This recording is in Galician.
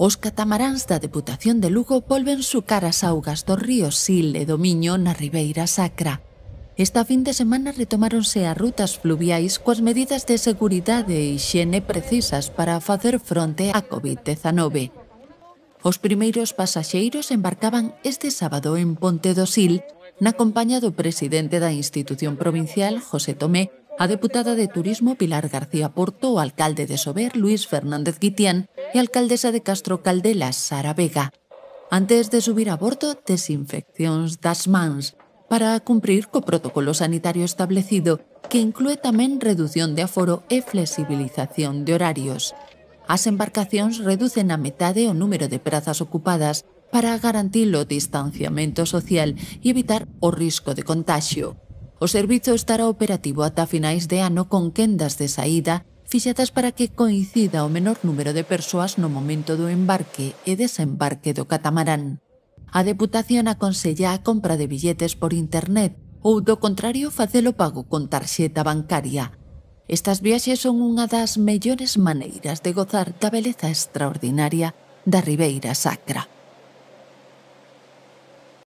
Os catamaráns da Deputación de Lugo volven sucar as augas dos ríos Sil e do Miño na Ribeira Sacra. Esta fin de semana retomáronse as rutas fluviais coas medidas de seguridade e higiene precisas para facer fronte á COVID-19. Os primeiros pasaxeiros embarcaban este sábado en Ponte do Sil na compañía do presidente da institución provincial, José Tomé, a deputada de Turismo Pilar García Porto, o alcalde de Sober Luis Fernández Guitián e a alcaldesa de Castro Caldelas Sara Vega. Antes de subir a bordo, desinfeccións das mans para cumprir co protocolo sanitario establecido que inclúe tamén redución de aforo e flexibilización de horarios. As embarcacións reducen a metade o número de prazas ocupadas para garantir o distanciamento social e evitar o risco de contagio. O servizo estará operativo ata finais de ano con quendas de saída fixadas para que coincida o menor número de persoas no momento do embarque e desembarque do catamarán. A Deputación aconsella a compra de billetes por internet ou, do contrario, facelo pago con tarxeta bancaria. Estas viaxes son unha das mellores maneiras de gozar da beleza extraordinaria da Ribeira Sacra.